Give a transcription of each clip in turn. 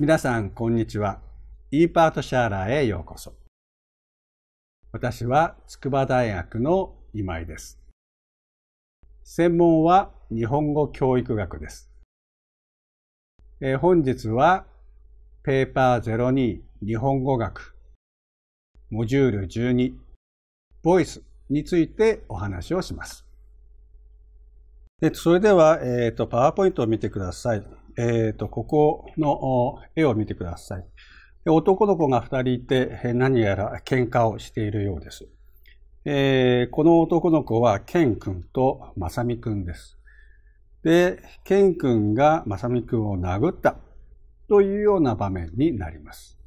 皆さん、こんにちは。e パートシャーラーへようこそ。私は筑波大学の今井です。専門は日本語教育学です。え本日はペーパー02日本語学モジュール12ボイスについてお話をします。それでは、えっと、パワーポイントを見てください。えっ、ー、と、ここの絵を見てください。男の子が2人いて何やら喧嘩をしているようです。えー、この男の子はケン君とまさみ君です。で、ケン君がまさみ君を殴ったというような場面になります。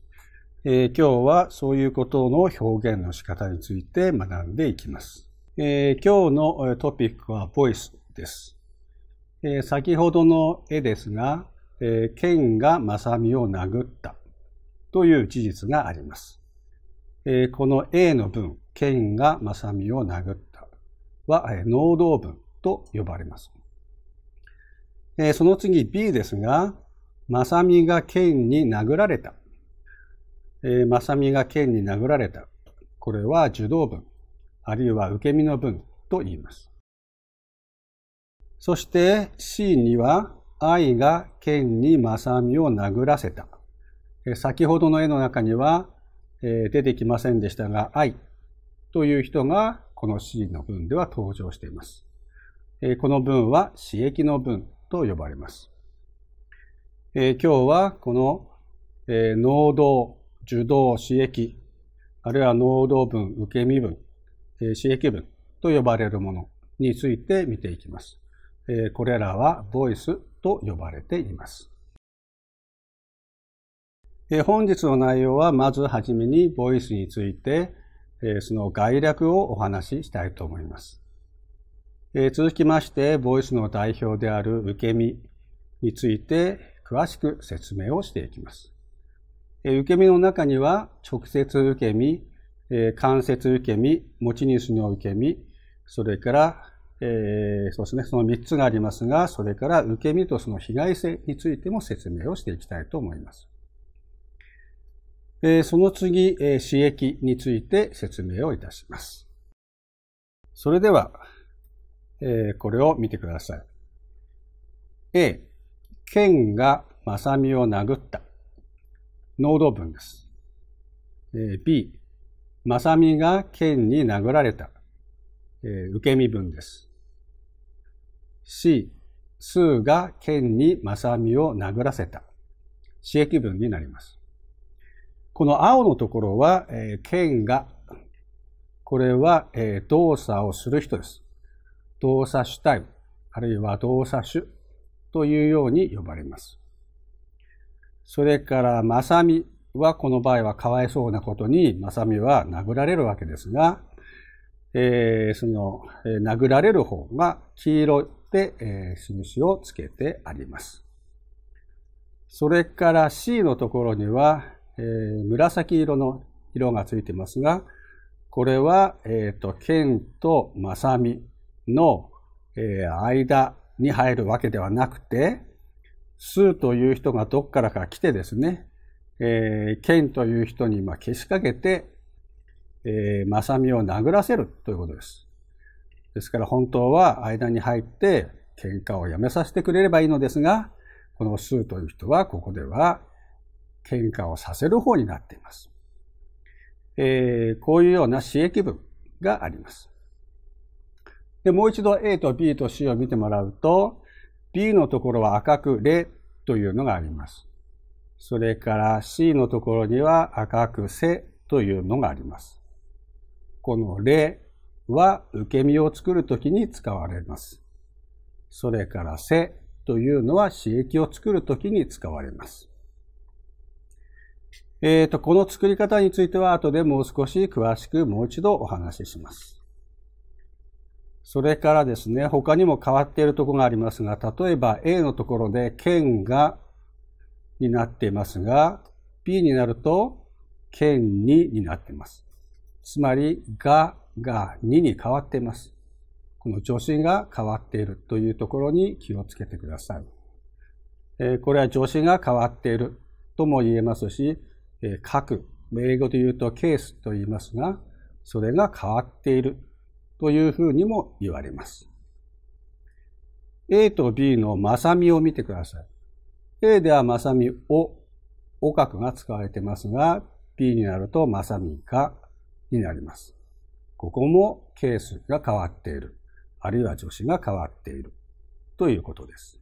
えー、今日はそういうことの表現の仕方について学んでいきます。えー、今日のトピックはボイスです。えー、先ほどの絵ですが、えー、剣が正美を殴ったという事実があります。えー、この A の文、剣が正美を殴ったは、えー、能動文と呼ばれます。えー、その次 B ですが、正美が剣に殴られた。えー、正美が剣に殴られた。これは受動文、あるいは受け身の文と言います。そして C には愛が剣にまさみを殴らせた。先ほどの絵の中には出てきませんでしたが、愛という人がこの C の文では登場しています。この文は刺激の文と呼ばれます。今日はこの能動、受動、刺激、あるいは能動文、受け身文、刺激文と呼ばれるものについて見ていきます。これらはボイスと呼ばれています。本日の内容はまずはじめにボイスについてその概略をお話ししたいと思います。続きましてボイスの代表である受け身について詳しく説明をしていきます。受け身の中には直接受け身、間接受け身、持ち主の受け身、それからえー、そうですね、その3つがありますが、それから受け身とその被害性についても説明をしていきたいと思います。えー、その次、えー、刺について説明をいたします。それでは、えー、これを見てください。A、剣がまさみを殴った。能動文です。え B、まさみが剣に殴られた。え受け身文です。C、数が剣に正美を殴らせた。刺激文になります。この青のところは、えー、剣が、これは、えー、動作をする人です。動作主体、あるいは動作主というように呼ばれます。それから、まさみは、この場合はかわいそうなことに、まさみは殴られるわけですが、えー、その、えー、殴られる方が黄色、えー、印をつけてあります。それから C のところには、えー、紫色の色がついてますが、これは、えっ、ー、と、剣と正美の、えー、間に入るわけではなくて、スーという人がどっからか来てですね、えー、剣という人にまけしかけて、えー、まを殴らせるということです。ですから本当は間に入って喧嘩をやめさせてくれればいいのですが、このスーという人はここでは喧嘩をさせる方になっています。えー、こういうような刺激文があります。で、もう一度 A と B と C を見てもらうと、B のところは赤くレというのがあります。それから C のところには赤くせというのがあります。このレは受け身を作るときに使われます。それから背というのは刺激を作るときに使われます。えっ、ー、と、この作り方については後でもう少し詳しくもう一度お話しします。それからですね、他にも変わっているところがありますが、例えば A のところで剣がになっていますが、B になると剣にになっています。つまり、がが2に変わっています。この助詞が変わっているというところに気をつけてください。えこれは助詞が変わっているとも言えますし、え書く、英語で言うとケースと言いますが、それが変わっているというふうにも言われます。A と B のまさみを見てください。A ではまさみを、おくが使われてますが、B になるとまさみがになります。ここもケースが変わっている。あるいは助詞が変わっている。ということです。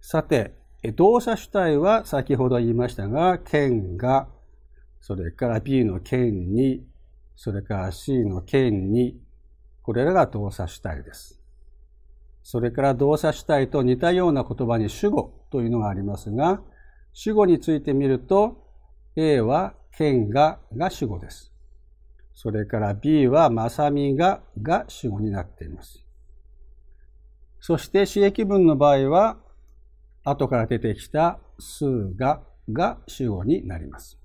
さて、動作主体は先ほど言いましたが、剣が、それから B の剣に、それから C の剣に、これらが動作主体です。それから動作主体と似たような言葉に主語というのがありますが、主語についてみると、A は剣がが主語です。それから B はまさみがが主語になっています。そして主役文の場合は、後から出てきた数がが主語になります。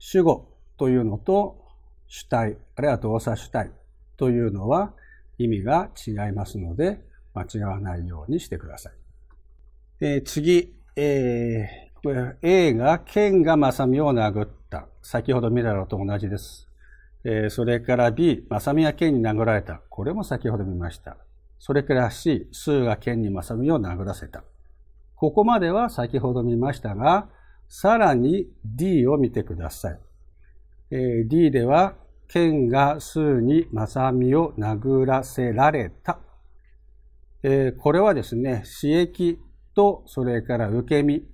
主語というのと主体、あるいは動作主体というのは意味が違いますので、間違わないようにしてください。えー、次、えー、A が、剣がまさみを殴っ。先ほど見たのと同じです。えー、それから B、正美はが剣に殴られた。これも先ほど見ました。それから C、スーが剣に正美を殴らせた。ここまでは先ほど見ましたが、さらに D を見てください。えー、D では、剣がスーに正美を殴らせられた。えー、これはですね、刺激とそれから受け身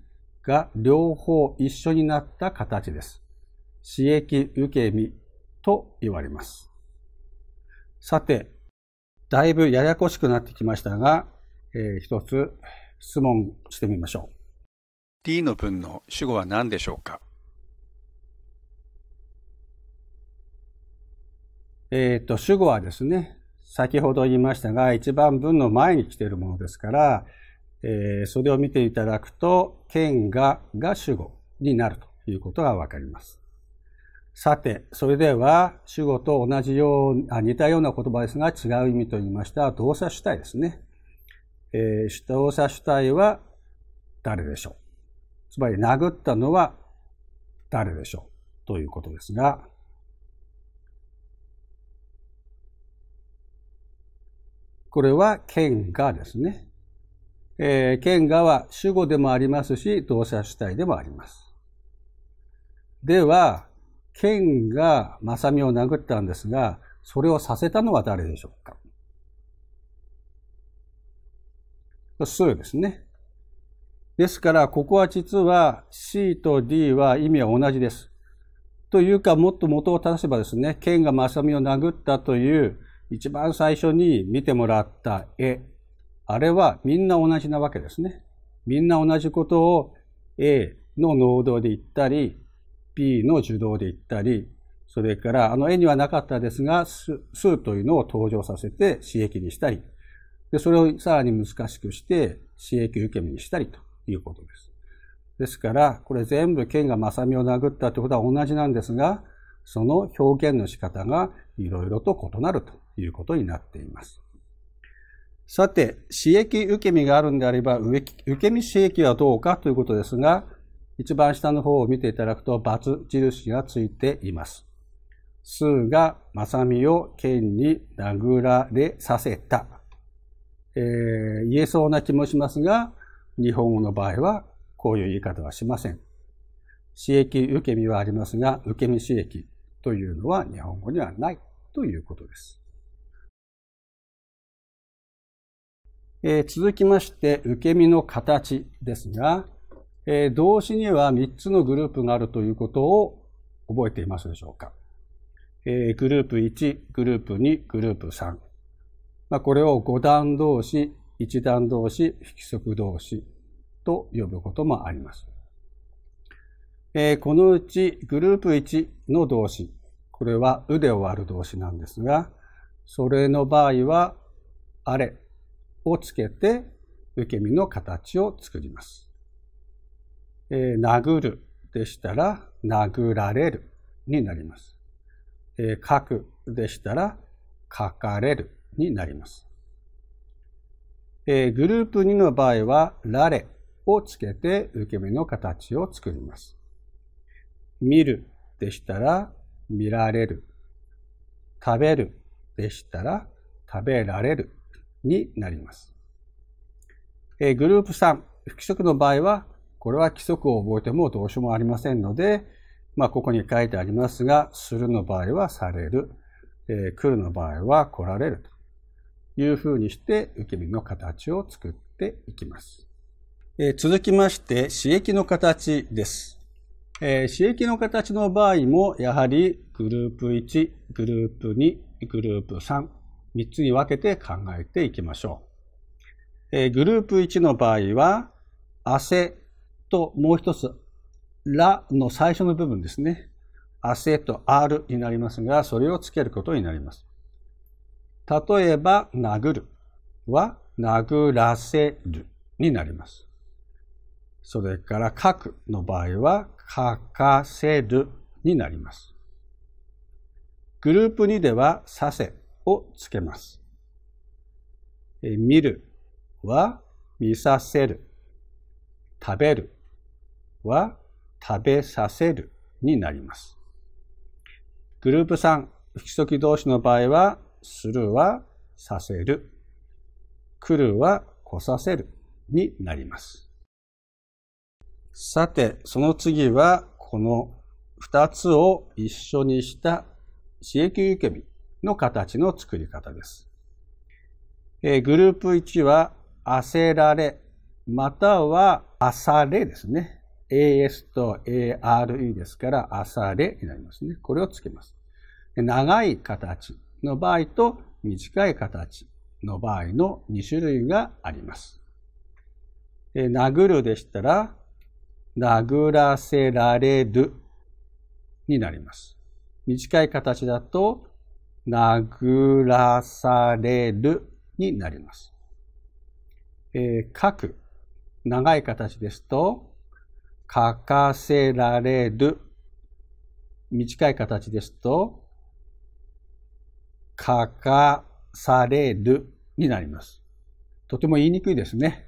が両方一緒になった形です。刺激受け身と言われます。さて、だいぶややこしくなってきましたが、えー、一つ質問してみましょう。D の文の主語は何でしょうかえっ、と、主語はですね、先ほど言いましたが、一番文の前に来ているものですから、えー、それを見ていただくと、剣がが主語になるということがわかります。さて、それでは、主語と同じようあ、似たような言葉ですが、違う意味と言いました、動作主体ですね。えー、動作主体は誰でしょうつまり、殴ったのは誰でしょうということですが、これは剣がですね。えー、剣がは主語でもありますし、動作主体でもあります。では、剣が正美を殴ったんですが、それをさせたのは誰でしょうかそうですね。ですから、ここは実は C と D は意味は同じです。というか、もっと元を正せばですね、剣が正美を殴ったという一番最初に見てもらった絵、あれはみんな同じなわけですね。みんな同じことを A の能動で言ったり、P の受動で言ったり、それから、あの絵にはなかったですが、数というのを登場させて刺激にしたり、で、それをさらに難しくして刺激受け身にしたりということです。ですから、これ全部剣がまさみを殴ったということは同じなんですが、その表現の仕方がいろいろと異なるということになっています。さて、刺激受け身があるんであれば、受け身刺激はどうかということですが、一番下の方を見ていただくと、×印がついています。数が正美を剣に殴られさせた。えー、言えそうな気もしますが、日本語の場合はこういう言い方はしません。私益受け身はありますが、受け身私益というのは日本語にはないということです。えー、続きまして、受け身の形ですが、えー、動詞には3つのグループがあるということを覚えていますでしょうか。えー、グループ1、グループ2、グループ3。まあ、これを5段動詞、1段動詞、引規則詞と呼ぶこともあります。えー、このうちグループ1の動詞、これはうで終わる動詞なんですが、それの場合は、あれをつけて受け身の形を作ります。えー、殴るでしたら、殴られるになります。えー、書くでしたら、書かれるになります。えー、グループ2の場合は、られをつけて受け身の形を作ります。見るでしたら、見られる。食べるでしたら、食べられるになります。えー、グループ3、不規則の場合は、これは規則を覚えてもどうしようもありませんので、まあ、ここに書いてありますが、するの場合はされる、えー、来るの場合は来られるというふうにして受け身の形を作っていきます。えー、続きまして、刺激の形です。えー、刺激の形の場合も、やはりグループ1、グループ2、グループ3、3つに分けて考えていきましょう。えー、グループ1の場合は、汗、ともう一つ、らの最初の部分ですね。汗と r になりますが、それをつけることになります。例えば、殴るは、殴らせるになります。それから、書くの場合は、書かせるになります。グループ2では、させをつけます。見るは、見させる。食べるは食べさせるになります。グループ3、不規則動詞の場合は、するはさせる、来るは来させるになります。さて、その次は、この2つを一緒にした刺激受け身の形の作り方です。えー、グループ1は、焦られ、または、あされですね。AS と ARE ですから、朝れになりますね。これをつけます。長い形の場合と短い形の場合の2種類があります。殴るでしたら、殴らせられるになります。短い形だと、殴らされるになります。えー、書く、長い形ですと、書かせられる。短い形ですと、書かされるになります。とても言いにくいですね。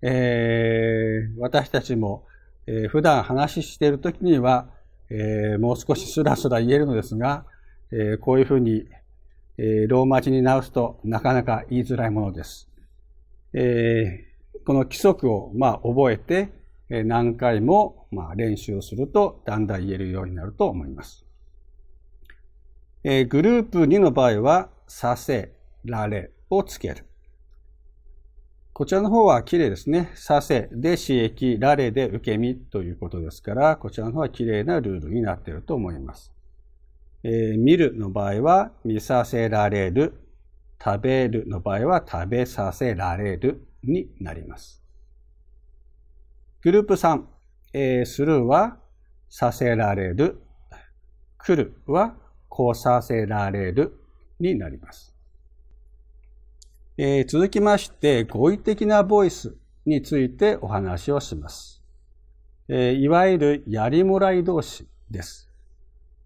えー、私たちも、えー、普段話している時には、えー、もう少しスラスラ言えるのですが、えー、こういうふうに、えローマ字に直すとなかなか言いづらいものです。えこの規則を、まあ、覚えて、何回も練習をするとだんだん言えるようになると思います。えグループ2の場合は、させられをつける。こちらの方は綺麗ですね。させで刺激、られで受け身ということですから、こちらの方は綺麗なルールになっていると思います。えー、見るの場合は、見させられる。食べるの場合は、食べさせられるになります。グループ3、えー、するはさせられる。来るは来させられるになります。えー、続きまして、語彙的なボイスについてお話をします。えー、いわゆるやりもらい同士です。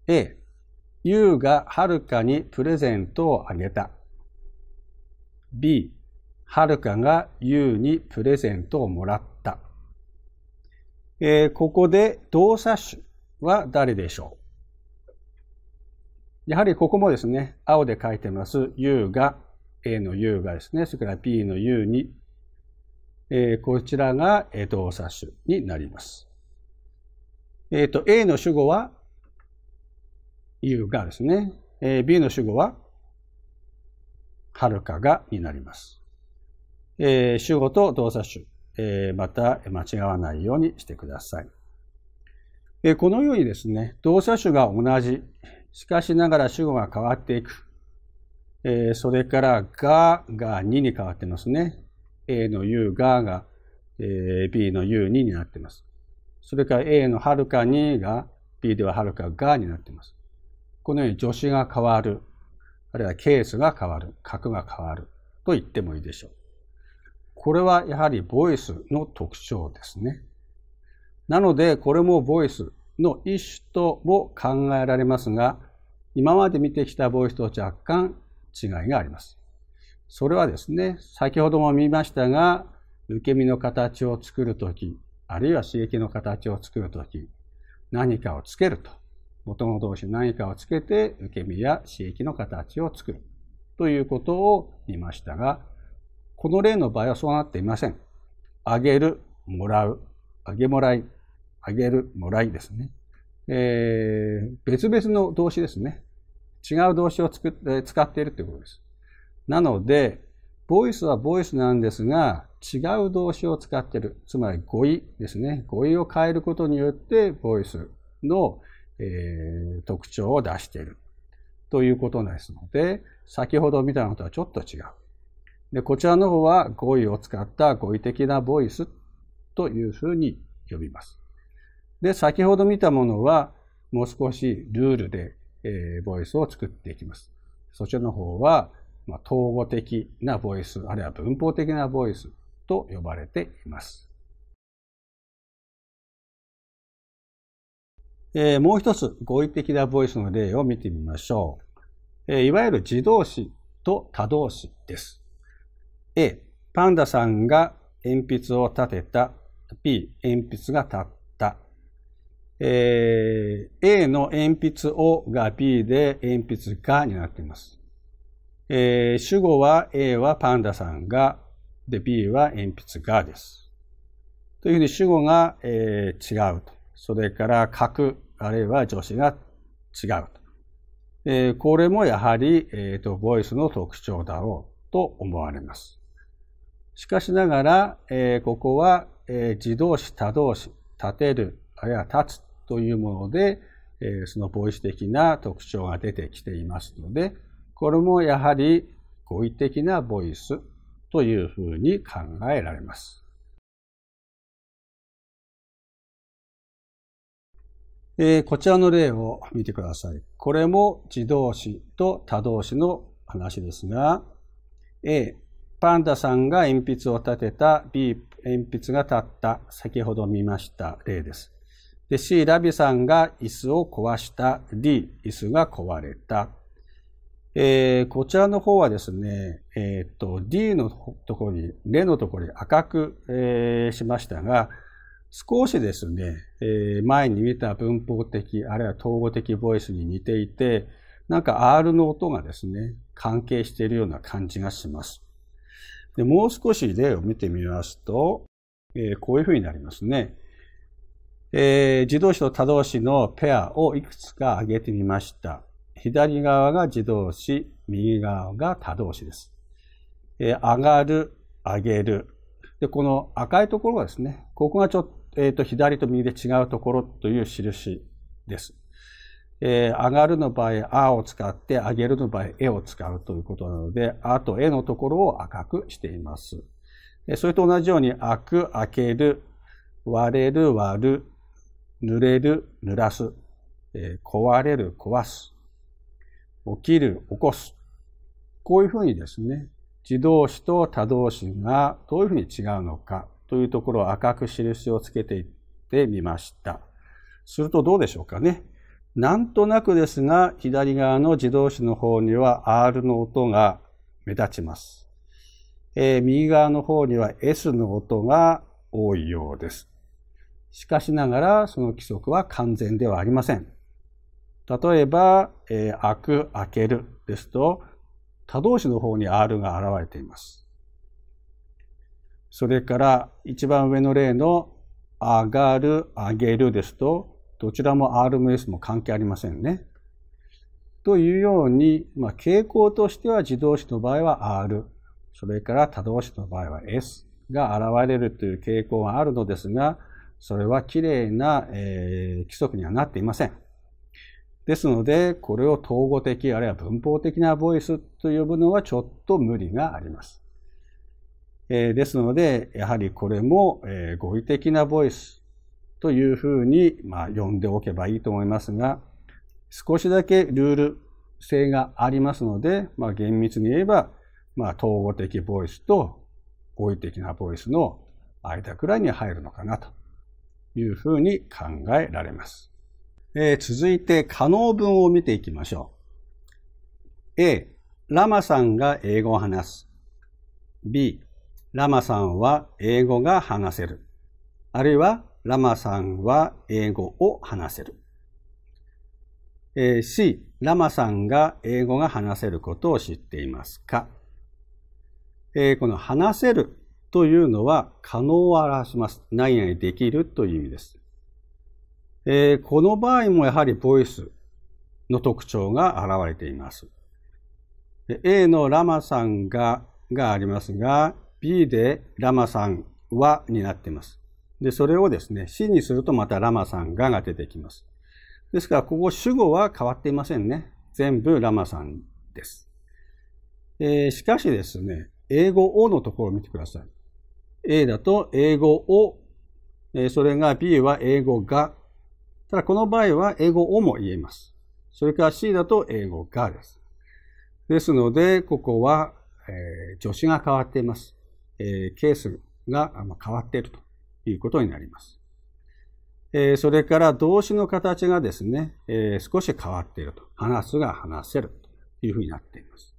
A、優がはるかにプレゼントをあげた。B、はるかが優にプレゼントをもらった。えー、ここで動作種は誰でしょうやはりここもですね、青で書いてます U が A の U がですね、それから P の U に、えー、こちらが動作種になります。えっ、ー、と、A の主語は U がですね、えー、B の主語ははるかがになります。えー、主語と動作種えまた間違わないようにしてください。えこのようにですね、動作種が同じ、しかしながら主語が変わっていく。えそれからがが2に変わってますね。A の U がが、え B の U2 になってます。それから A のはるかにが B でははるかがになってます。このように助詞が変わる、あるいはケースが変わる、格が変わると言ってもいいでしょう。これはやはりボイスの特徴ですね。なので、これもボイスの一種とも考えられますが、今まで見てきたボイスと若干違いがあります。それはですね、先ほども見ましたが、受け身の形を作るとき、あるいは刺激の形を作るとき、何かをつけると。元の同士何かをつけて受け身や刺激の形を作るということを見ましたが、この例の場合はそうなっていません。あげる、もらう、あげもらい、あげる、もらいですね。えー、別々の動詞ですね。違う動詞を作っ使っているということです。なので、ボイスはボイスなんですが、違う動詞を使っている。つまり語彙ですね。語彙を変えることによって、ボイスの、えー、特徴を出しているということですので、先ほど見たのとはちょっと違う。で、こちらの方は語彙を使った語彙的なボイスというふうに呼びます。で、先ほど見たものは、もう少しルールで、えー、ボイスを作っていきます。そちらの方は、まあ、統合的なボイス、あるいは文法的なボイスと呼ばれています。えー、もう一つ、語彙的なボイスの例を見てみましょう。えー、いわゆる自動詞と他動詞です。A、パンダさんが鉛筆を立てた。B、鉛筆が立った。えー、A の鉛筆をが B で鉛筆がになっています。えー、主語は A はパンダさんが、で B は鉛筆がです。というふうに主語が、えー、違うと。それから角あるいは助詞が違うと。えー、これもやはり、えーとボイスの特徴だろうと思われます。しかしながら、えー、ここは、えー、自動詞、他動詞、立てる、あるいは立つというもので、えー、そのボイス的な特徴が出てきていますので、これもやはり語彙的なボイスというふうに考えられます。えー、こちらの例を見てください。これも自動詞と他動詞の話ですが、A、パンダさんが鉛筆を立てた B 鉛筆が立った先ほど見ました例です。で C ラビさんが椅子を壊した D 椅子が壊れた。えー、こちらの方はですね、えーと、D のところに例のところに赤く、えー、しましたが少しですね、えー、前に見た文法的あるいは統合的ボイスに似ていてなんか R の音がですね関係しているような感じがします。で、もう少し例を見てみますと、えー、こういうふうになりますね。えー、自動詞と他動詞のペアをいくつか挙げてみました。左側が自動詞、右側が他動詞です。えー、上がる、上げる。で、この赤いところがですね、ここがちょっと、えっ、ー、と、左と右で違うところという印です。えー、上がるの場合、あを使って、上げるの場合、えを使うということなので、あとえのところを赤くしています。それと同じように、開く、開ける、割れる、割る、濡れる、濡らす、えー、壊れる、壊す、起きる、起こす。こういうふうにですね、自動詞と他動詞がどういうふうに違うのかというところを赤く印をつけていってみました。するとどうでしょうかね。なんとなくですが、左側の自動詞の方には R の音が目立ちます。えー、右側の方には S の音が多いようです。しかしながら、その規則は完全ではありません。例えば、えー、開く、開けるですと、他動詞の方に R が現れています。それから、一番上の例の、上がる、上げるですと、どちらも RMS も関係ありませんね。というように、まあ、傾向としては自動詞の場合は R、それから他動詞の場合は S が現れるという傾向はあるのですが、それはきれいな、えー、規則にはなっていません。ですので、これを統合的あるいは文法的なボイスと呼ぶのはちょっと無理があります。えー、ですので、やはりこれも、えー、語彙的なボイスというふうに、まあ、呼んでおけばいいと思いますが、少しだけルール性がありますので、まあ、厳密に言えば、まあ、統合的ボイスと合意的なボイスの間くらいに入るのかなというふうに考えられます。えー、続いて、可能文を見ていきましょう。A、ラマさんが英語を話す。B、ラマさんは英語が話せる。あるいはラマさんは英語を話せる。え C、ラマさんが英語が話せることを知っていますか、えこの話せるというのは可能を表します。何々できるという意味です。えこの場合もやはりボイスの特徴が現れています。A のラマさんががありますが、B でラマさんはになっています。で、それをですね、死にするとまたラマさんがが出てきます。ですから、ここ主語は変わっていませんね。全部ラマさんです。えー、しかしですね、英語をのところを見てください。A だと英語を、えー、それが B は英語が。ただこの場合は英語をも言えます。それから C だと英語がです。ですので、ここは、えー、助詞が変わっています。えー、ケースが変わっていると。いうことになります。えー、それから動詞の形がですね、えー、少し変わっていると。話すが話せるというふうになっています。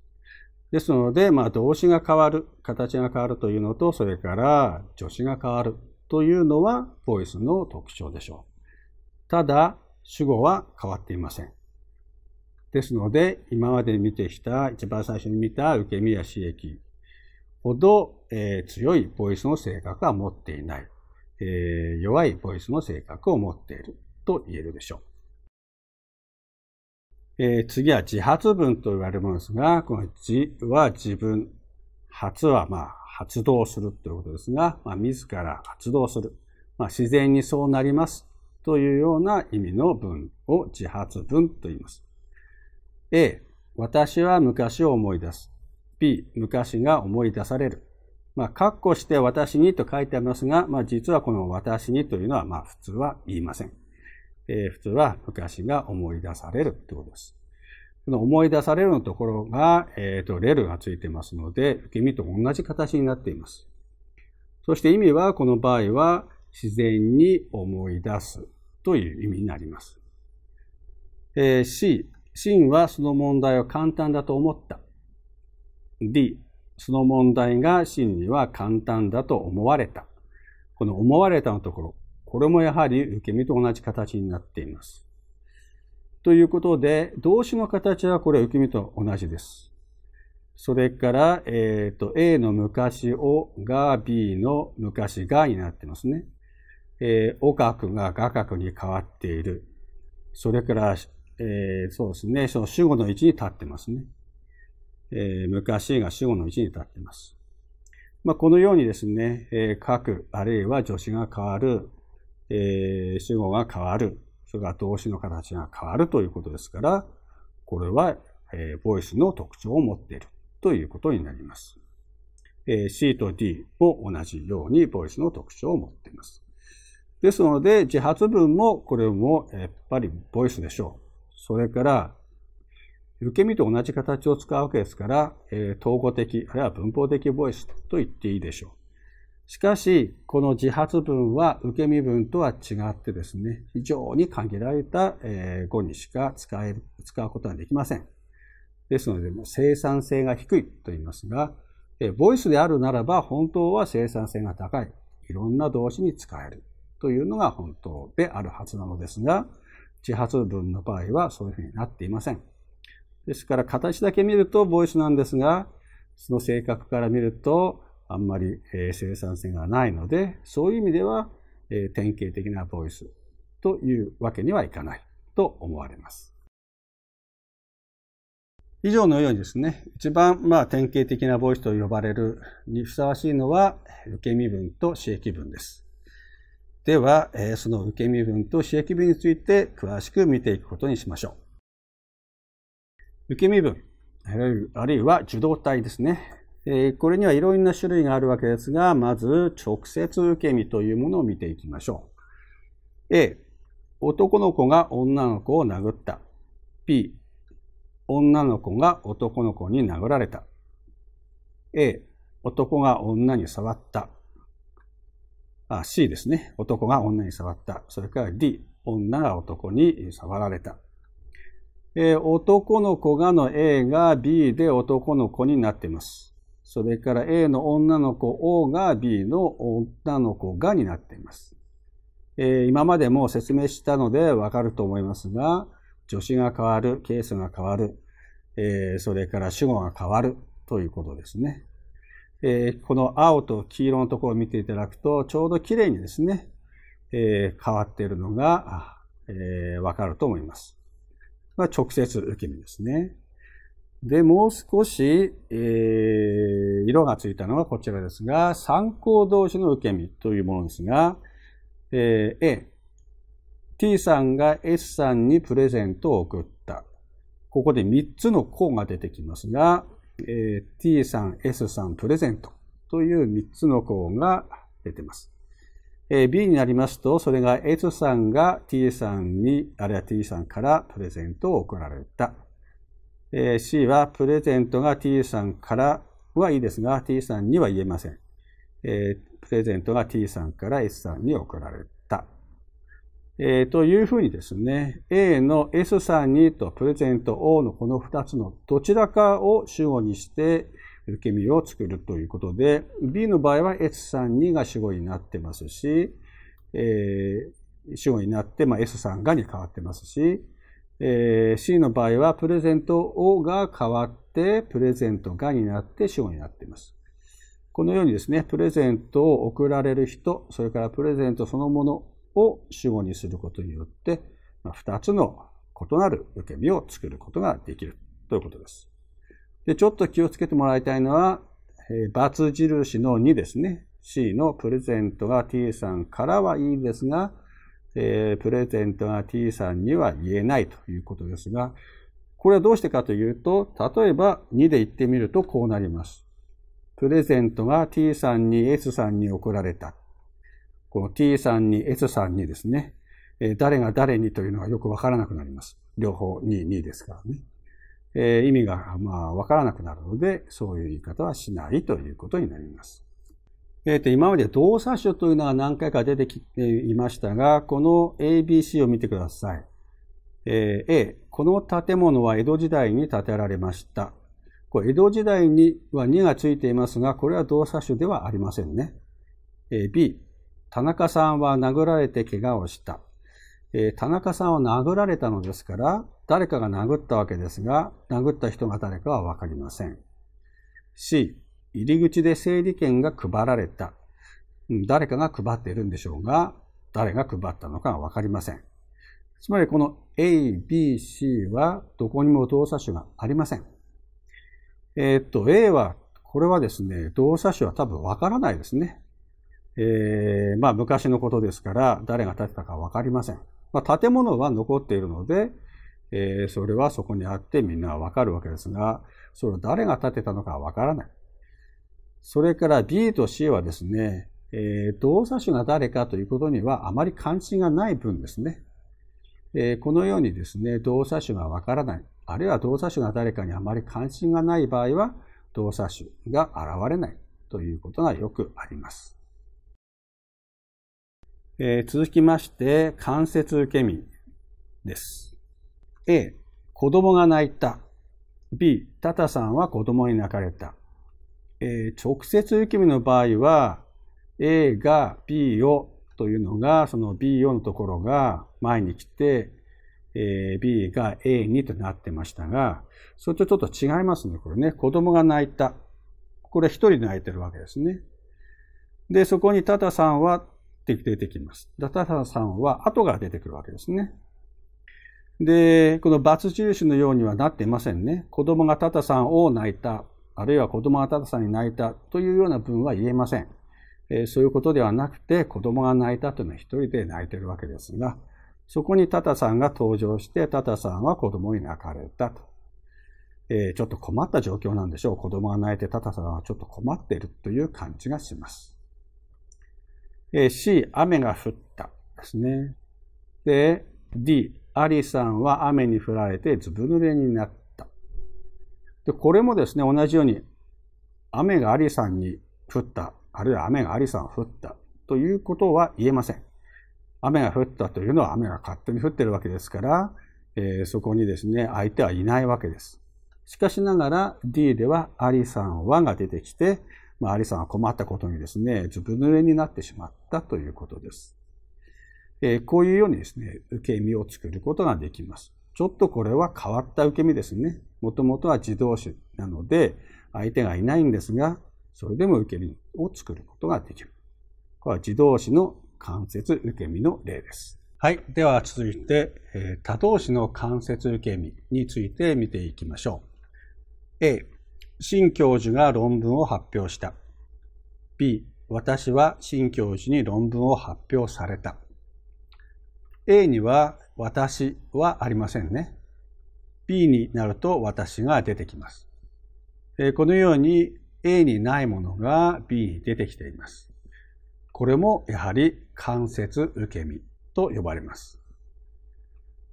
ですので、まあ、動詞が変わる、形が変わるというのと、それから助詞が変わるというのは、ボイスの特徴でしょう。ただ、主語は変わっていません。ですので、今まで見てきた、一番最初に見た受け身や刺激ほど、えー、強いボイスの性格は持っていない。えー、弱いボイスの性格を持っていると言えるでしょう。えー、次は自発文と言われるものですが、この自は自分、発はまあ発動するということですが、まあ、自ら発動する、まあ、自然にそうなりますというような意味の文を自発文と言います。A、私は昔を思い出す。B、昔が思い出される。まあ、括弧して私にと書いてありますが、まあ、実はこの私にというのは、まあ、普通は言いません。えー、普通は昔が思い出されるってことです。この思い出されるのところが、えっ、ー、と、レルがついてますので、受け身と同じ形になっています。そして意味は、この場合は、自然に思い出すという意味になります。えー、C、真はその問題を簡単だと思った。D、その問題が真理は簡単だと思われた。この思われたのところ、これもやはり受け身と同じ形になっています。ということで、動詞の形はこれ受け身と同じです。それから、えっ、ー、と、A の昔をが B の昔がになってますね。えー、お角が画角に変わっている。それから、えー、そうですね、その主語の位置に立ってますね。えー、昔が死後の位置に立っています。まあ、このようにですね、えー、各あるいは助詞が変わる、えー、主語が変わる、それから動詞の形が変わるということですから、これは、えー、ボイスの特徴を持っているということになります。えー、C と D も同じようにボイスの特徴を持っています。ですので、自発文もこれもやっぱりボイスでしょう。それから、受け身と同じ形を使うわけですから、えー、統合的、あるいは文法的ボイスと言っていいでしょう。しかし、この自発文は受け身文とは違ってですね、非常に限られた、えー、語にしか使える、使うことができません。ですので、生産性が低いと言いますが、えー、ボイスであるならば本当は生産性が高い。いろんな動詞に使えるというのが本当であるはずなのですが、自発文の場合はそういうふうになっていません。ですから形だけ見るとボイスなんですが、その性格から見るとあんまり、え生産性がないので、そういう意味では、え典型的なボイスというわけにはいかないと思われます。以上のようにですね、一番まあ典型的なボイスと呼ばれるにふさわしいのは受け身分と刺激分です。では、その受け身分と刺激分について詳しく見ていくことにしましょう。受け身分、あるいは受動体ですね。これにはいろいろな種類があるわけですが、まず直接受け身というものを見ていきましょう。A、男の子が女の子を殴った。B、女の子が男の子に殴られた。A、男が女に触った。あ C ですね。男が女に触った。それから D、女が男に触られた。えー、男の子がの A が B で男の子になっています。それから A の女の子 O が B の女の子がになっています。えー、今までも説明したのでわかると思いますが、助詞が変わる、ケースが変わる、えー、それから主語が変わるということですね。えー、この青と黄色のところを見ていただくと、ちょうど綺麗にですね、え変わっているのが、えー、わかると思います。が直接受け身ですね。で、もう少し、えー、色がついたのがこちらですが、参考同士の受け身というものですが、えー、A、T さんが S さんにプレゼントを送った。ここで3つの項が出てきますが、えー、T さん、S さん、プレゼントという3つの項が出てます。えー、B になりますと、それが S さんが T さんに、あるいは T さんからプレゼントを送られた。えー、C はプレゼントが T さんからはいいですが、T さんには言えません。えー、プレゼントが T さんから S さんに送られた。えー、というふうにですね、A の S さんにとプレゼント O のこの2つのどちらかを主語にして受け身を作るということで、B の場合は S32 が主語になってますし、えー、主語になって、まあ、S3 がに変わってますし、えー、C の場合はプレゼント O が変わって、プレゼントがになって主語になっています。このようにですね、プレゼントを贈られる人、それからプレゼントそのものを主語にすることによって、まあ、2つの異なる受け身を作ることができるということです。で、ちょっと気をつけてもらいたいのは、えー、×印の2ですね。C のプレゼントが T さんからはいいですが、えー、プレゼントが T さんには言えないということですが、これはどうしてかというと、例えば2で言ってみるとこうなります。プレゼントが T さんに S さんに送られた。この T さんに S さんにですね、え誰が誰にというのがよくわからなくなります。両方2、2ですからね。えー、意味がまあわからなくなるので、そういう言い方はしないということになります。えー、と今まで動作種というのは何回か出てきていましたが、この ABC を見てください。えー、A、この建物は江戸時代に建てられました。これ江戸時代には2がついていますが、これは動作種ではありませんね。え B、田中さんは殴られて怪我をした。え田中さんは殴られたのですから、誰かが殴ったわけですが、殴った人が誰かはわかりません。C、入り口で整理券が配られた。誰かが配っているんでしょうが、誰が配ったのかはわかりません。つまりこの A、B、C はどこにも動作種がありません。えー、っと、A は、これはですね、動作種は多分わからないですね。えー、まあ昔のことですから、誰が建てたかわかりません。まあ建物は残っているので、えー、それはそこにあってみんなわかるわけですが、それを誰が建てたのかわからない。それから B と C はですね、えー、動作種が誰かということにはあまり関心がない分ですね。えー、このようにですね、動作種がわからない、あるいは動作種が誰かにあまり関心がない場合は、動作種が現れないということがよくあります。えー、続きまして、関節受け身です。A、子供が泣いた。B、タタさんは子供に泣かれた。えー、直接受け身の場合は、A が B をというのが、その B をのところが前に来て、えー、B が A にとなってましたが、それとちょっと違いますね、これね。子供が泣いた。これ一人で泣いてるわけですね。で、そこにタタさんはって出てきます。タタさんは後が出てくるわけですね。で、この罰印のようにはなっていませんね。子供がタタさんを泣いた、あるいは子供がタタさんに泣いたというような文は言えません。えそういうことではなくて、子供が泣いたというのは一人で泣いてるわけですが、そこにタタさんが登場して、タタさんは子供に泣かれたと。えー、ちょっと困った状況なんでしょう。子供が泣いてタタさんはちょっと困っているという感じがします。えー、C、雨が降ったですね。で、D、アリさんは雨に降られてずぶ濡れになった。で、これもですね、同じように、雨がアリさんに降った、あるいは雨がアリさんを降ったということは言えません。雨が降ったというのは雨が勝手に降ってるわけですから、えー、そこにですね、相手はいないわけです。しかしながら D ではアリさんはが出てきて、まあ、アリさんは困ったことにですね、ずぶ濡れになってしまったということです。えこういうようにですね、受け身を作ることができます。ちょっとこれは変わった受け身ですね。もともとは自動詞なので、相手がいないんですが、それでも受け身を作ることができる。これは自動詞の間接受け身の例です。はい。では続いて、え他動詞の間接受け身について見ていきましょう。A、新教授が論文を発表した。B、私は新教授に論文を発表された。A には私はありませんね。B になると私が出てきます。このように A にないものが B に出てきています。これもやはり間接受け身と呼ばれます。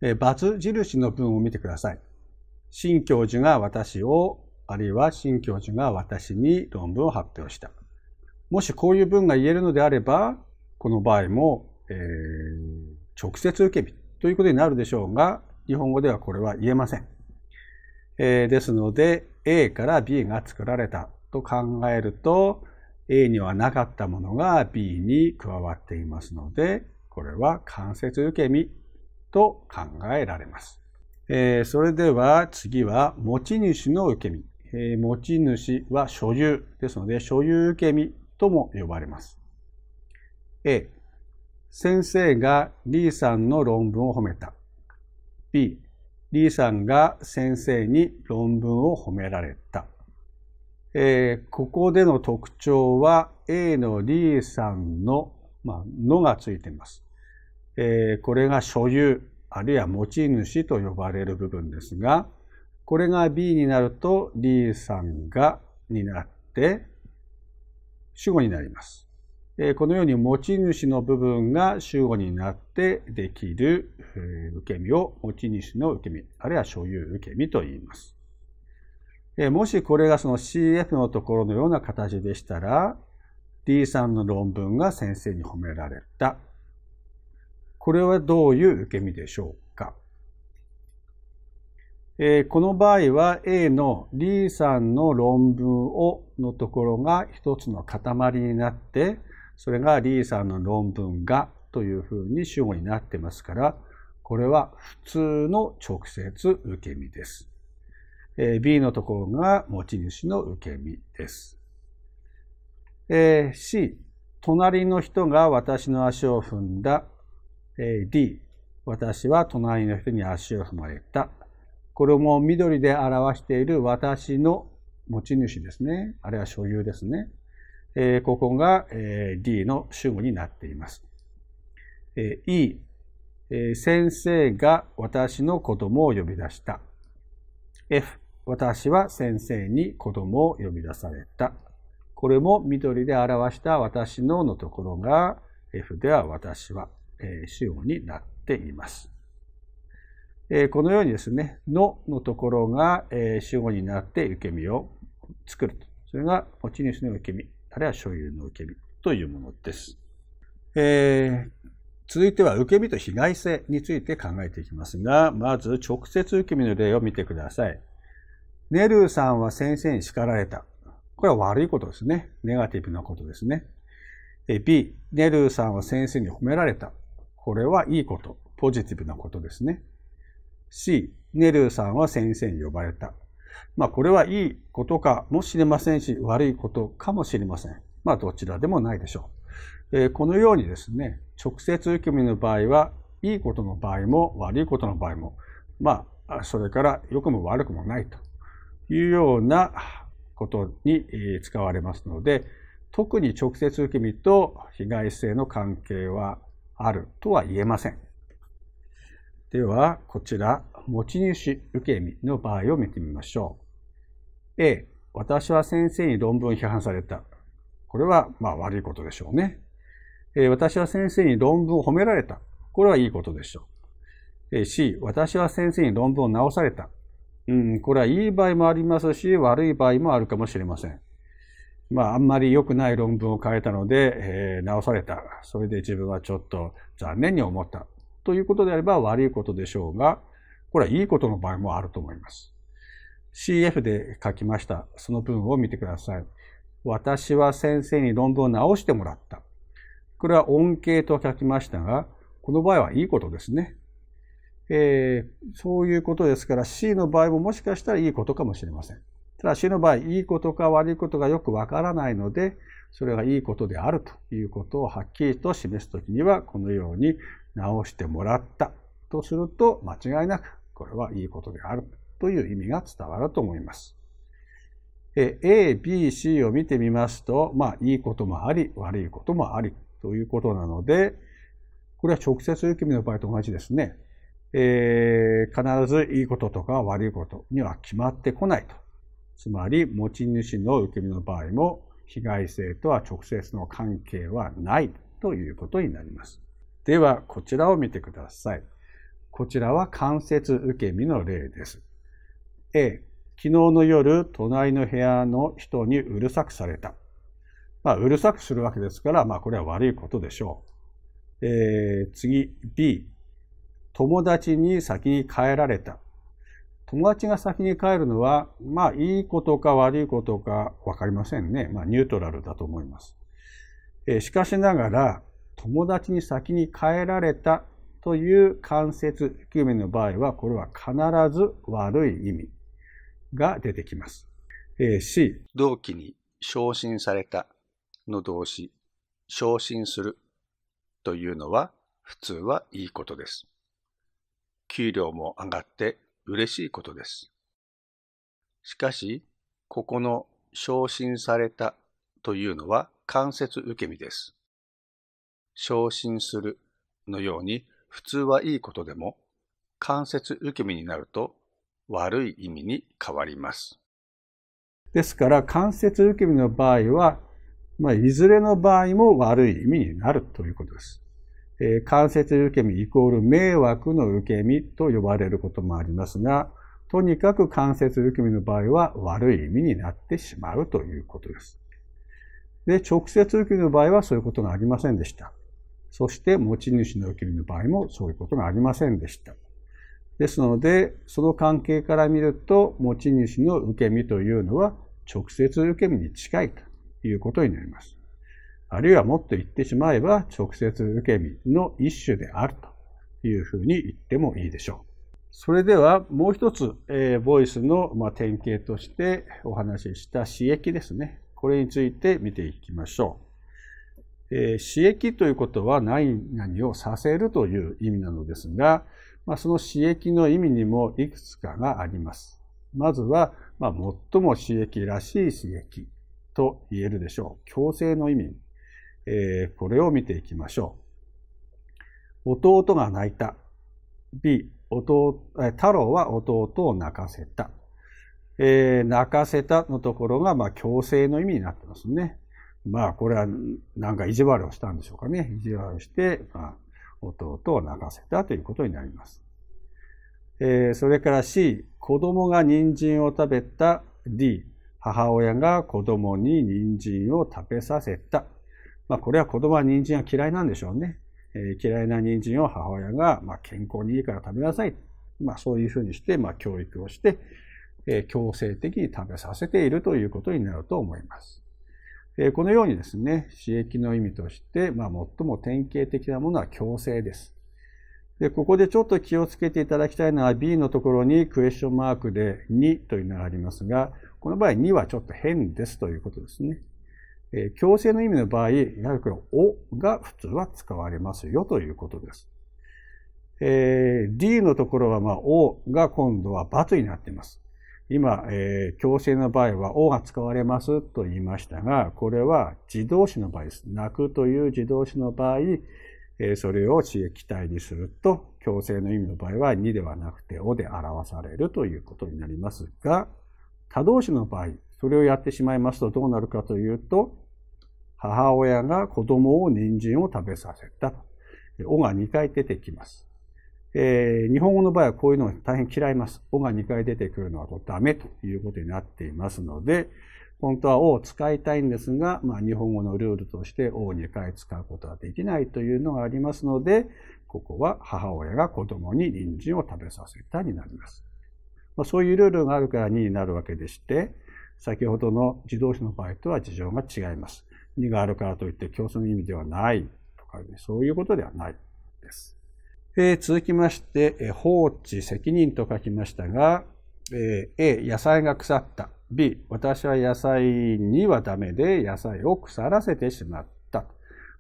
×印の文を見てください。新教授が私を、あるいは新教授が私に論文を発表した。もしこういう文が言えるのであれば、この場合も、えー直接受け身ということになるでしょうが、日本語ではこれは言えません。えー、ですので、A から B が作られたと考えると、A にはなかったものが B に加わっていますので、これは間接受け身と考えられます。えー、それでは次は持ち主の受け身。えー、持ち主は所有ですので、所有受け身とも呼ばれます。A、先生がリーさんの論文を褒めた。B、リーさんが先生に論文を褒められた。えー、ここでの特徴は A のリーさんの、まあ、のがついています。えー、これが所有、あるいは持ち主と呼ばれる部分ですが、これが B になると、リーさんがになって、主語になります。このように持ち主の部分が主語になってできる受け身を持ち主の受け身、あるいは所有受け身と言います。もしこれがその CF のところのような形でしたら、D さんの論文が先生に褒められた。これはどういう受け身でしょうか、えこの場合は A の D さんの論文をのところが一つの塊になってそれがリーさんの論文がというふうに主語になってますから、これは普通の直接受け身です。えー、B のところが持ち主の受け身です。えー、C、隣の人が私の足を踏んだ。えー、D、私は隣の人に足を踏まれた。これも緑で表している私の持ち主ですね。あれは所有ですね。えー、ここが、えー、D の主語になっています。えー、E、えー、先生が私の子供を呼び出した。F、私は先生に子供を呼び出された。これも緑で表した私ののところが F では私は、えー、主語になっています。えー、このようにですね、ののところが、えー、主語になって受け身を作ると。それが持ち主の受け身。あは所有の受け身というものです。えー、続いては受け身と被害性について考えていきますが、まず直接受け身の例を見てください。ネルーさんは先生に叱られた。これは悪いことですね。ネガティブなことですね。B、ネルーさんは先生に褒められた。これはいいこと。ポジティブなことですね。C、ネルーさんは先生に呼ばれた。まあ、これはいいことかもしれませんし、悪いことかもしれません。まあ、どちらでもないでしょう。えー、このようにですね、直接受け身の場合は、いいことの場合も悪いことの場合も、まあ、それから良くも悪くもないというようなことに使われますので、特に直接受け身と被害性の関係はあるとは言えません。では、こちら持ち主受け身の場合を見てみましょう。A、私は先生に論文を批判された。これは、まあ悪いことでしょうね。え私は先生に論文を褒められた。これはいいことでしょう。C、私は先生に論文を直された。うん、これはいい場合もありますし、悪い場合もあるかもしれません。まあ、あんまり良くない論文を変えたので、えー、直された。それで自分はちょっと残念に思った。ということであれば悪いことでしょうが、これはいいことの場合もあると思います。CF で書きました。その文を見てください。私は先生に論文を直してもらった。これは恩恵と書きましたが、この場合はいいことですね。えー、そういうことですから C の場合ももしかしたらいいことかもしれません。ただ C の場合、いいことか悪いことがよくわからないので、それがいいことであるということをはっきりと示すときには、このように直してもらったとすると間違いなくこれはいいことであるという意味が伝わると思います。A、B、C を見てみますと、まあ、いいこともあり、悪いこともありということなので、これは直接受け身の場合と同じですね。えー、必ずいいこととか悪いことには決まってこないと。つまり、持ち主の受け身の場合も、被害性とは直接の関係はないということになります。では、こちらを見てください。こちらは間接受け身の例です。A、昨日の夜、隣の部屋の人にうるさくされた。まあ、うるさくするわけですから、まあ、これは悪いことでしょう。えー、次、B、友達に先に帰られた。友達が先に帰るのは、まあ、いいことか悪いことかわかりませんね。まあ、ニュートラルだと思います。えー、しかしながら、友達に先に帰られたという関節9面の場合は、これは必ず悪い意味が出てきます。えー、C、同期に昇進されたの動詞、昇進するというのは、普通はいいことです。給料も上がって嬉しいことです。しかし、ここの昇進されたというのは間接受け身です。昇進するのように普通はいいことでも、関節受け身になると悪い意味に変わります。ですから、関節受け身の場合は、まあ、いずれの場合も悪い意味になるということです。えー、間受け身イコール迷惑の受け身と呼ばれることもありますが、とにかく関節受け身の場合は悪い意味になってしまうということです。で、直接受け身の場合はそういうことがありませんでした。そして持ち主のけ身の場合もそういうことがありませんでした。ですので、その関係から見ると、持ち主の受け身というのは直接受け身に近いということになります。あるいはもっと言ってしまえば、直接受け身の一種であるというふうに言ってもいいでしょう。それではもう一つ、えー、ボイスの、まあ、典型としてお話しした刺激ですね。これについて見ていきましょう。えー、刺激ということは何々をさせるという意味なのですが、まあ、その刺激の意味にもいくつかがあります。まずは、まあ、最も刺激らしい刺激と言えるでしょう。強制の意味。えー、これを見ていきましょう。弟が泣いた。B、弟太郎は弟を泣かせた。えー、泣かせたのところが、まあ、強制の意味になってますね。まあ、これは、なんか意地悪をしたんでしょうかね。意地悪して、まあ、弟を泣かせたということになります。えー、それから C、子供が人参を食べた D、母親が子供に人参を食べさせた。まあ、これは子供は人参は嫌いなんでしょうね。えー、嫌いな人参を母親が、まあ、健康にいいから食べなさい。まあ、そういうふうにして、まあ、教育をして、えー、強制的に食べさせているということになると思います。このようにですね、刺激の意味として、まあ、最も典型的なものは強制です。で、ここでちょっと気をつけていただきたいのは B のところにクエスチョンマークで2というのがありますが、この場合2はちょっと変ですということですね。え強制の意味の場合、やはりこれおが普通は使われますよということです。えー、D のところはまあ O が今度は×になっています。今、えー、強制の場合は、O が使われますと言いましたが、これは自動詞の場合です。泣くという自動詞の場合、えそれを刺激体にすると、強制の意味の場合は2ではなくて O で表されるということになりますが、他動詞の場合、それをやってしまいますとどうなるかというと、母親が子供を人参を食べさせた。O が2回出てきます。えー、日本語の場合はこういうのが大変嫌います。おが2回出てくるのはダメということになっていますので、本当はおを使いたいんですが、まあ、日本語のルールとしておを2回使うことはできないというのがありますので、ここは母親が子供に人参を食べさせたになります。まあ、そういうルールがあるから2になるわけでして、先ほどの自動車の場合とは事情が違います。2があるからといって競争の意味ではないとか、ね、そういうことではないです。えー、続きまして、えー、放置責任と書きましたが、えー、A、野菜が腐った。B、私は野菜にはダメで野菜を腐らせてしまった。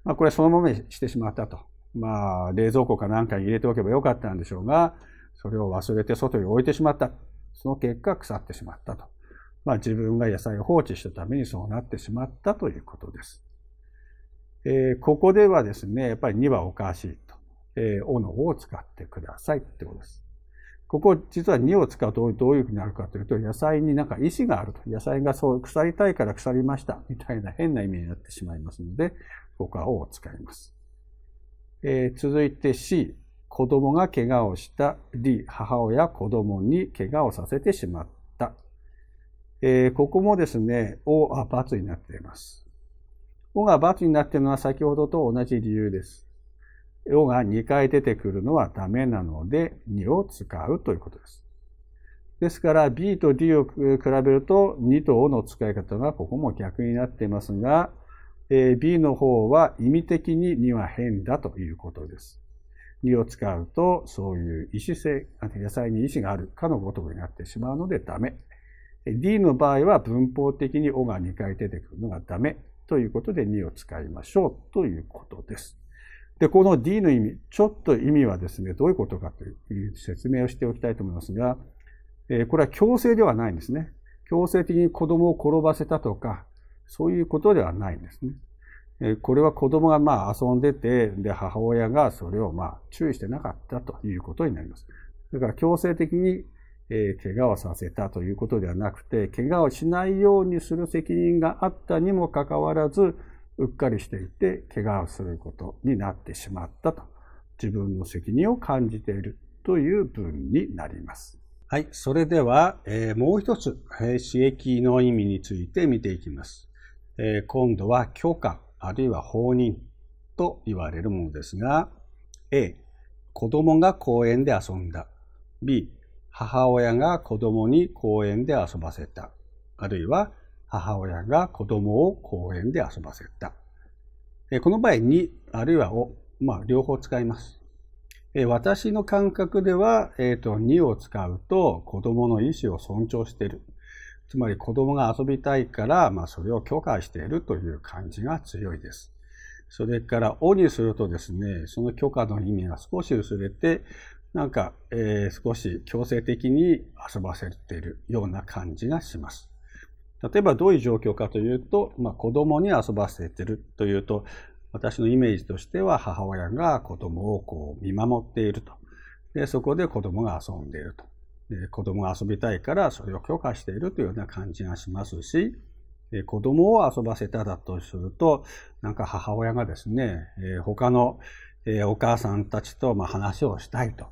まあ、これそのままにしてしまったと。まあ、冷蔵庫かなんかに入れておけばよかったんでしょうが、それを忘れて外に置いてしまった。その結果、腐ってしまったと。まあ、自分が野菜を放置したためにそうなってしまったということです。えー、ここではですね、やっぱり2はおかしい。えー、斧を使ってくださいってことです。ここ、実は2を使うとどういうふうになるかというと、野菜になんか石があると。野菜がそう、腐りたいから腐りました。みたいな変な意味になってしまいますので、ここはを使います。えー、続いて C、子供が怪我をした。D、母親、子供に怪我をさせてしまった。えー、ここもですね、O は×になっています。O が×になっているのは先ほどと同じ理由です。おが2回出てくるのはダメなので、2を使うということです。ですから B と D を比べると2と O の使い方がここも逆になっていますが、B の方は意味的に2は変だということです。2を使うとそういう意思性、野菜に意思があるかのごとくになってしまうのでダメ。D の場合は文法的に O が2回出てくるのがダメということで2を使いましょうということです。で、この D の意味、ちょっと意味はですね、どういうことかという説明をしておきたいと思いますが、えこれは強制ではないんですね。強制的に子供を転ばせたとか、そういうことではないんですね。えこれは子供がまあ遊んでて、で、母親がそれをまあ注意してなかったということになります。だから強制的に、え怪我をさせたということではなくて、怪我をしないようにする責任があったにもかかわらず、うっかりしていて怪我をすることになってしまったと自分の責任を感じているという文になります。はい、それでは、えー、もう一つ、えー、刺激の意味について見ていきます。えー、今度は許可あるいは放任と言われるものですが A 子供が公園で遊んだ B 母親が子供に公園で遊ばせたあるいは母親が子供を公園で遊ばせた。この場合に、あるいはを、まあ、両方使います。私の感覚では、えーと、と2を使うと子供の意思を尊重している。つまり子供が遊びたいから、まあ、それを許可しているという感じが強いです。それから「お」にするとですねその許可の意味が少し薄れてなんか、えー、少し強制的に遊ばせているような感じがします。例えばどういう状況かというと、まあ、子供に遊ばせてるというと私のイメージとしては母親が子供をこう見守っているとでそこで子供が遊んでいるとで子供が遊びたいからそれを許可しているというような感じがしますし子供を遊ばせただとするとなんか母親がですね他のお母さんたちと話をしたいと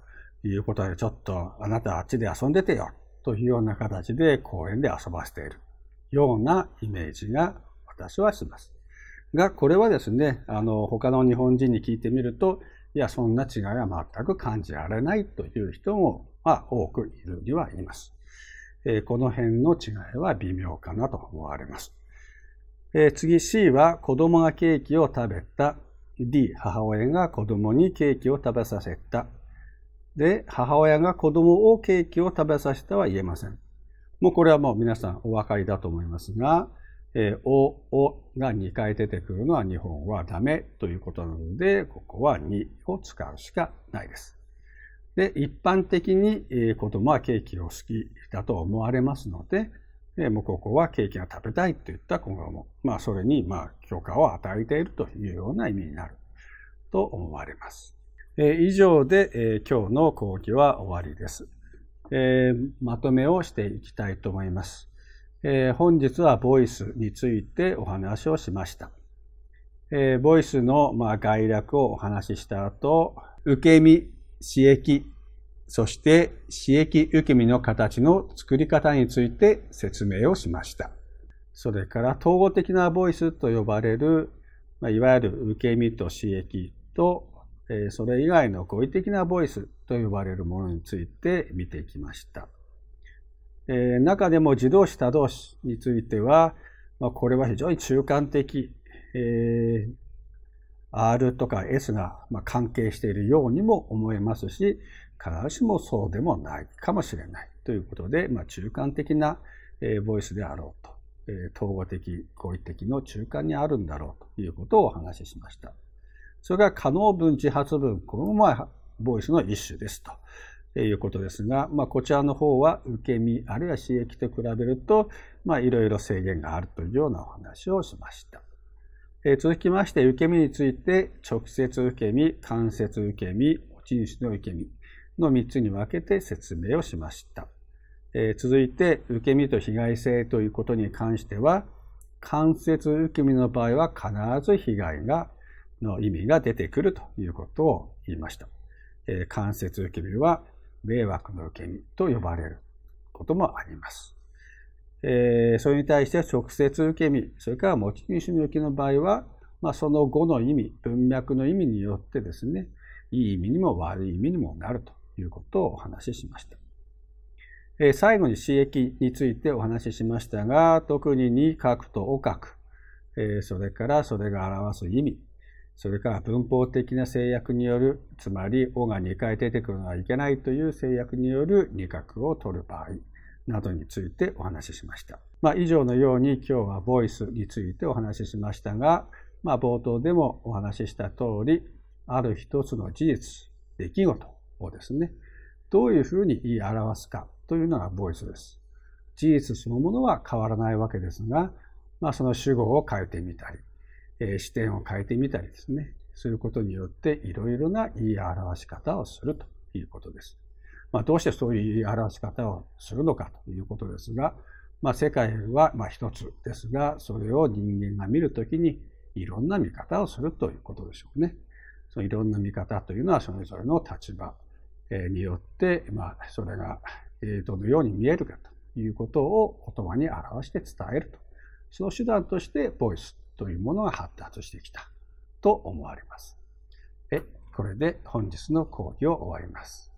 いうことでちょっとあなたあっちで遊んでてよというような形で公園で遊ばせているようなイメージが私はします。が、これはですね、あの、他の日本人に聞いてみると、いや、そんな違いは全く感じられないという人も、まあ、多くいるにはいます。えー、この辺の違いは微妙かなと思われます。えー、次 C は子供がケーキを食べた。D 母親が子供にケーキを食べさせた。で、母親が子供をケーキを食べさせたは言えません。もうこれはもう皆さんお分かりだと思いますが、えー、お、おが2回出てくるのは日本はダメということなので、ここは2を使うしかないです。で、一般的に、えー、子供はケーキを好きだと思われますので、えー、もうここはケーキが食べたいといった今後も、まあそれに、まあ許可を与えているというような意味になると思われます。えー、以上で、えー、今日の講義は終わりです。えー、まとめをしていきたいと思います。えー、本日はボイスについてお話をしました。えー、ボイスの、まあ、概略をお話しした後、受け身、刺激、そして刺激受け身の形の作り方について説明をしました。それから統合的なボイスと呼ばれる、まあ、いわゆる受け身と刺激とえそれ以外の語彙的なボイスと呼ばれるものについて見てきました。え中でも自動詞、多動詞については、まこれは非常に中間的、え R とか S が関係しているようにも思えますし、必ずしもそうでもないかもしれないということで、ま中間的なボイスであろうと、統合的、語彙的の中間にあるんだろうということをお話ししました。それが可能分自発分、これもまあ、ボイスの一種ですと。いうことですが、まあ、こちらの方は受け身あるいは刺激と比べると、まあ、いろいろ制限があるというようなお話をしました。続きまして、受け身について、直接受け身、間接受け身、持ち主の受け身の3つに分けて説明をしました。続いて、受け身と被害性ということに関しては、間接受け身の場合は必ず被害がの意味が出てくるということを言いました。えー、間接受け身は迷惑の受け身と呼ばれることもあります。えー、それに対して直接受け身、それから持ち主の受けの場合は、まあ、その後の意味、文脈の意味によってですね、いい意味にも悪い意味にもなるということをお話ししました。えー、最後に刺激についてお話ししましたが、特に二角とお角、えー、それからそれが表す意味、それから文法的な制約による、つまり、おが2回出てくるのはいけないという制約による二角を取る場合などについてお話ししました。まあ、以上のように今日はボイスについてお話ししましたが、まあ、冒頭でもお話しした通り、ある一つの事実、出来事をですね、どういうふうに言い表すかというのがボイスです。事実そのものは変わらないわけですが、まあ、その主語を変えてみたり、え視点を変えてみたりですね、することによっていろいろな言い表し方をするということです。まあ、どうしてそういう言い表し方をするのかということですが、まあ、世界はまあ一つですが、それを人間が見るときにいろんな見方をするということでしょうね。そのいろんな見方というのはそれぞれの立場によって、まあ、それがどのように見えるかということを言葉に表して伝えると。その手段としてボイスというものが発達してきたと思われます。え、これで本日の講義を終わります。